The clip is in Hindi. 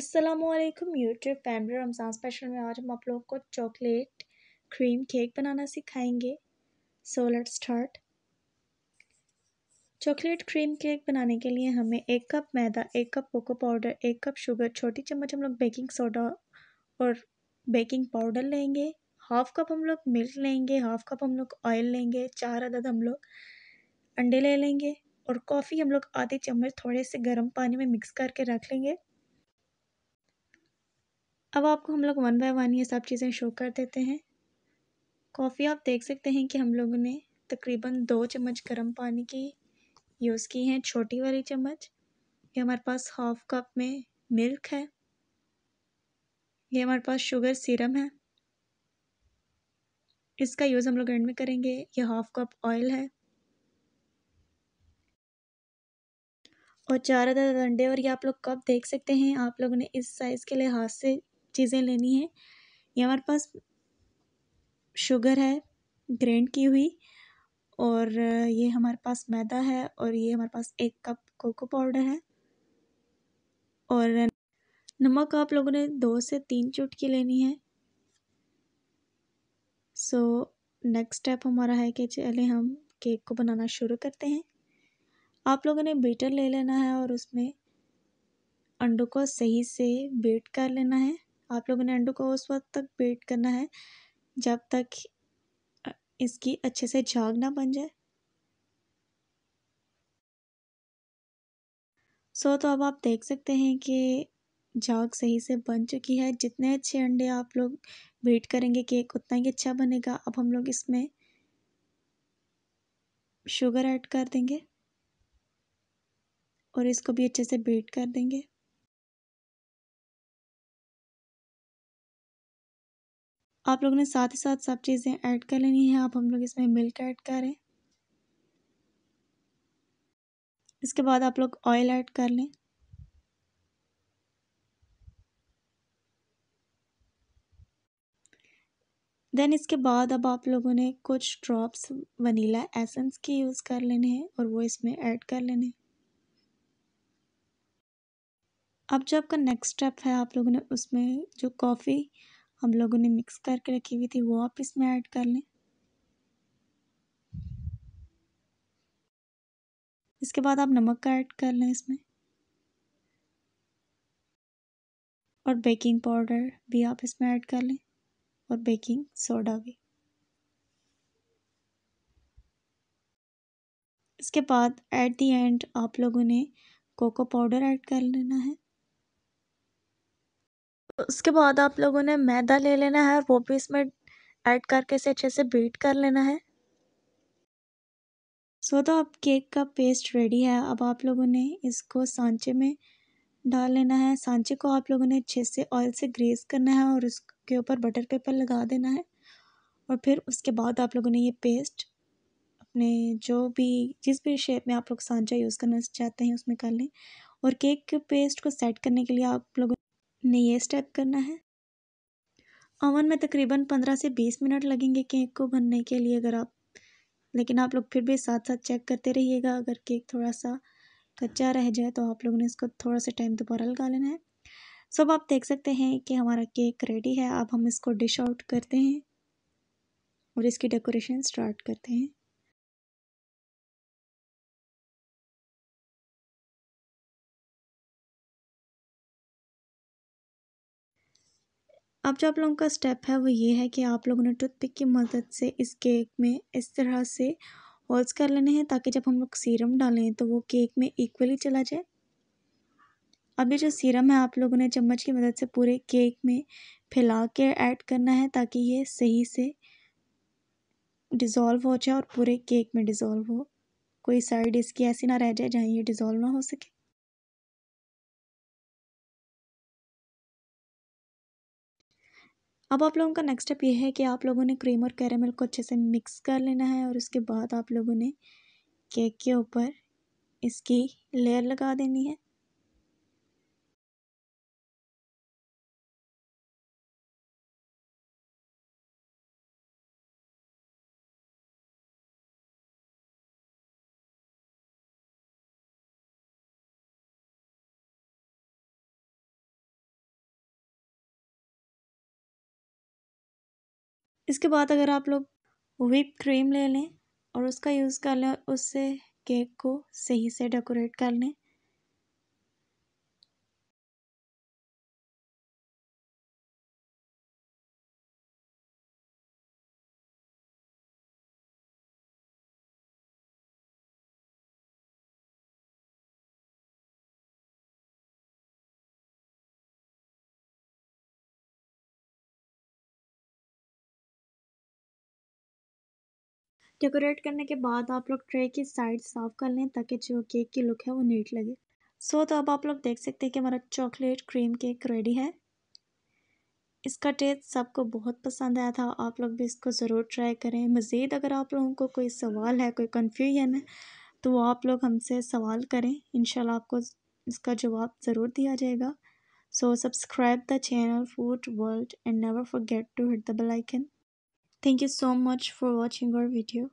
Aslam YouTube family Ramzan special में आज हम आप लोग को चॉकलेट क्रीम केक बनाना सिखाएंगे so let start chocolate cream cake बनाने के लिए हमें एक कप मैदा एक कप कोको पाउडर एक कप शुगर छोटी चम्मच हम लोग बेकिंग सोडा और बेकिंग पाउडर लेंगे हाफ़ कप हम लोग मिल्क लेंगे हाफ़ कप हम लोग ऑयल लेंगे चार अदद हम लोग अंडे ले लेंगे और कॉफ़ी हम लोग आधे चम्मच थोड़े से गर्म पानी में मिक्स करके रख लेंगे अब आपको हम लोग वन बाय वन ये सब चीज़ें शो कर देते हैं कॉफ़ी आप देख सकते हैं कि हम लोगों ने तकरीबन दो चम्मच गर्म पानी की यूज़ की है छोटी वाली चम्मच ये हमारे पास हाफ कप में मिल्क है ये हमारे पास शुगर सीरम है इसका यूज़ हम लोग एंड में करेंगे ये हाफ कप ऑयल है और चार अदर अंडे और ये आप लोग कप देख सकते हैं आप लोगों ने इस साइज़ के लिहाज से चीज़ें लेनी है ये हमारे पास शुगर है ग्रेंड की हुई और ये हमारे पास मैदा है और ये हमारे पास एक कप कोको पाउडर है और नमक आप लोगों ने दो से तीन चुटकी लेनी है सो नेक्स्ट स्टेप हमारा है कि चले हम केक को बनाना शुरू करते हैं आप लोगों ने बीटर ले लेना है और उसमें अंडों को सही से बीट कर लेना है आप लोगों ने अंडों को उस वक्त तक वेट करना है जब तक इसकी अच्छे से झाग ना बन जाए सो तो अब आप देख सकते हैं कि झाग सही से बन चुकी है जितने अच्छे अंडे आप लोग वेट करेंगे केक उतना ही अच्छा बनेगा अब हम लोग इसमें शुगर ऐड कर देंगे और इसको भी अच्छे से बीट कर देंगे आप लोगों ने साथ ही साथ सब चीज़ें ऐड कर लेनी है आप हम लोग इसमें मिल्क ऐड करें इसके बाद आप लोग ऑयल ऐड कर लें देन इसके बाद अब आप लोगों ने कुछ ड्रॉप्स वनीला एसेंस के यूज़ कर लेने हैं और वो इसमें ऐड कर लेने अब जो आपका नेक्स्ट स्टेप है आप लोगों ने उसमें जो कॉफ़ी हम लोगों ने मिक्स करके रखी हुई थी वो आप इसमें ऐड कर लें इसके बाद आप नमक का ऐड कर लें इसमें और बेकिंग पाउडर भी आप इसमें ऐड कर लें और बेकिंग सोडा भी इसके बाद एट दी एंड आप लोगों ने कोको पाउडर ऐड कर लेना है उसके बाद आप लोगों ने मैदा ले लेना है वो भी इसमें ऐड करके इसे अच्छे से बीट कर लेना है सो तो अब केक का पेस्ट रेडी है अब आप लोगों ने इसको सांचे में डाल लेना है सांचे को आप लोगों ने अच्छे से ऑयल से ग्रेस करना है और उसके ऊपर बटर पेपर लगा देना है और फिर उसके बाद आप लोगों ने ये पेस्ट अपने जो भी जिस भी शेप में आप लोग सांचा यूज़ करना चाहते हैं उसमें कर लें और केक के पेस्ट को सेट करने के लिए आप लोगों ने ये स्टेप करना है ओवन में तकरीबन पंद्रह से बीस मिनट लगेंगे केक को बनने के लिए अगर आप लेकिन आप लोग फिर भी साथ साथ चेक करते रहिएगा अगर केक थोड़ा सा कच्चा रह जाए तो आप लोगों ने इसको थोड़ा सा टाइम दोबारा लगा लेना है सब आप देख सकते हैं कि हमारा केक रेडी है अब हम इसको डिश आउट करते हैं और इसकी डेकोरेशन स्टार्ट करते हैं अब जो आप लोगों का स्टेप है वो ये है कि आप लोगों ने टूथपिक की मदद से इस केक में इस तरह से होल्स कर लेने हैं ताकि जब हम लोग सीरम डालें तो वो केक में इक्वली चला जाए अब ये जो सीरम है आप लोगों ने चम्मच की मदद से पूरे केक में फैला के ऐड करना है ताकि ये सही से डिज़ोल्व हो जाए और पूरे केक में डिज़ोल्व हो कोई साइड इसकी ऐसी ना रह जाए जहाँ ये डिज़ोल्व ना हो सके अब आप लोगों का नेक्स्ट स्टेप ये है कि आप लोगों ने क्रीम और कैरेमल को अच्छे से मिक्स कर लेना है और उसके बाद आप लोगों ने केक के ऊपर इसकी लेयर लगा देनी है इसके बाद अगर आप लोग व्हिप क्रीम ले लें और उसका यूज़ कर लें उससे केक को सही से डेकोरेट कर लें डेकोरेट करने के बाद आप लोग ट्रे की साइड साफ कर लें ताकि जो केक की लुक है वो नीट लगे सो तो अब आप लोग देख सकते हैं कि हमारा चॉकलेट क्रीम केक रेडी है इसका टेस्ट सबको बहुत पसंद आया था आप लोग भी इसको ज़रूर ट्राई करें मज़ीद अगर आप लोगों को कोई सवाल है कोई कन्फ्यूजन है तो आप लोग हमसे सवाल करें इन आपको इसका जवाब ज़रूर दिया जाएगा so subscribe the channel food world and never forget to hit the bell icon Thank you so much for watching our video.